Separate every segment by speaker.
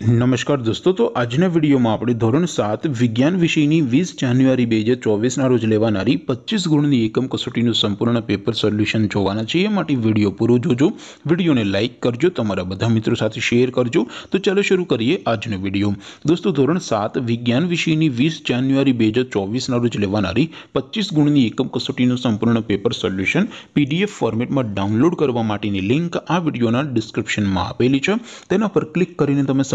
Speaker 1: નમસ્કાર દોસ્તો તો આજ ને વિડિયો માં આપણે ધોરણ 7 વિજ્ઞાન વિષય ની 20 જાન્યુઆરી 2024 ના રોજ લેવા નારી 25 ગુણ ની એકમ કસોટી નું સંપૂર્ણ પેપર સોલ્યુશન જોવાના છે એ માટે વિડિયો પૂરો જોજો વિડિયો ને લાઈક કરજો તમારા બધા મિત્રો સાથે શેર કરજો તો ચાલો શરૂ કરીએ આજ નું વિડિયો દોસ્તો ધોરણ 7 વિજ્ઞાન વિષય ની 20 જાન્યુઆરી 2024 ના રોજ લેવા નારી 25 ગુણ ની એકમ કસોટી નું સંપૂર્ણ પેપર સોલ્યુશન PDF ફોર્મેટ માં ડાઉનલોડ કરવા માટે ની લિંક આ વિડિયો ના ડિસ્ક્રિપ્શન માં આપેલી છે તેના પર ક્લિક કરીને તમે સ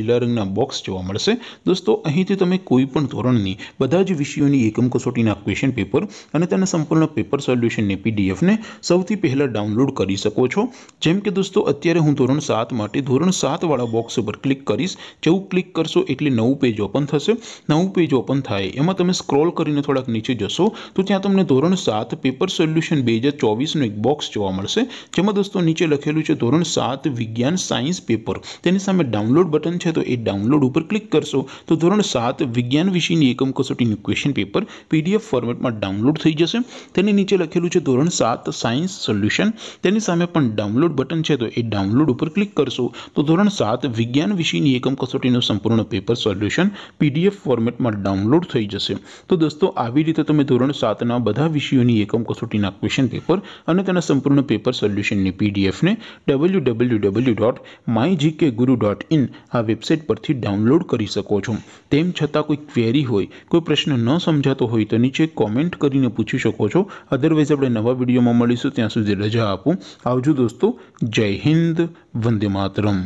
Speaker 1: લે રંગના બોક્સ જોવા મળશે દોસ્તો અહીંથી તમે કોઈ પણ ધોરણની બધા જ વિષયોની એકમ કસોટીના ક્વેશ્ચન પેપર અને તેના સંપૂર્ણનો પેપર સોલ્યુશન ને પીડીએફ ને સૌથી પહેલા ડાઉનલોડ કરી શકો છો જેમ કે દોસ્તો અત્યારે હું ધોરણ 7 માટે ધોરણ 7 વાળો બોક્સ પર ક્લિક કરિસ જેવું ક્લિક કરશો એટલે નવું પેજ ઓપન થશે નવું પેજ ઓપન થાય એમાં તમે સ્ક્રોલ કરીને થોડક નીચે જશો તો ત્યાં તમને ધોરણ 7 પેપર સોલ્યુશન 2024 નો એક બોક્સ જોવા મળશે જેમાં દોસ્તો નીચે લખેલું છે ધોરણ 7 વિજ્ઞાન સાયન્સ પેપર તેની સામે ડાઉનલોડ બટન છે તો ઈ ડાઉનલોડ ઉપર ક્લિક કરશો તો ધોરણ 7 વિજ્ઞાન વિષયની એકમ કસોટીનું ક્વેશ્ચન પેપર પીડીએફ ફોર્મેટમાં ડાઉનલોડ થઈ જશે તેની નીચે લખેલું છે ધોરણ 7 સાયન્સ સોલ્યુશન તેની સામે પણ ડાઉનલોડ બટન છે તો ઈ ડાઉનલોડ ઉપર ક્લિક કરશો તો ધોરણ 7 વિજ્ઞાન વિષયની એકમ કસોટીનું સંપૂર્ણ પેપર સોલ્યુશન પીડીએફ ફોર્મેટમાં ડાઉનલોડ થઈ જશે તો દોસ્તો આવી રીતે તમે ધોરણ 7 ના બધા વિષયોની એકમ કસોટીના ક્વેશ્ચન પેપર અને તેના સંપૂર્ણ પેપર સોલ્યુશન ની પીડીએફ ને www.mygkguru.in वेबसाइट पर से डाउनलोड कर सको हो। તેમ છતાં કોઈ ક્વેરી હોય, કોઈ પ્રશ્ન ન સમજાતો હોય તો નીચે કમેન્ટ કરીને પૂછી શકો છો. અધરવાઇઝ આપણે નવા વિડિયોમાં મળીશું ત્યાં સુધી રજા આપું. આવજો દોસ્તો. જય હિન્દ, વંદે માતરમ.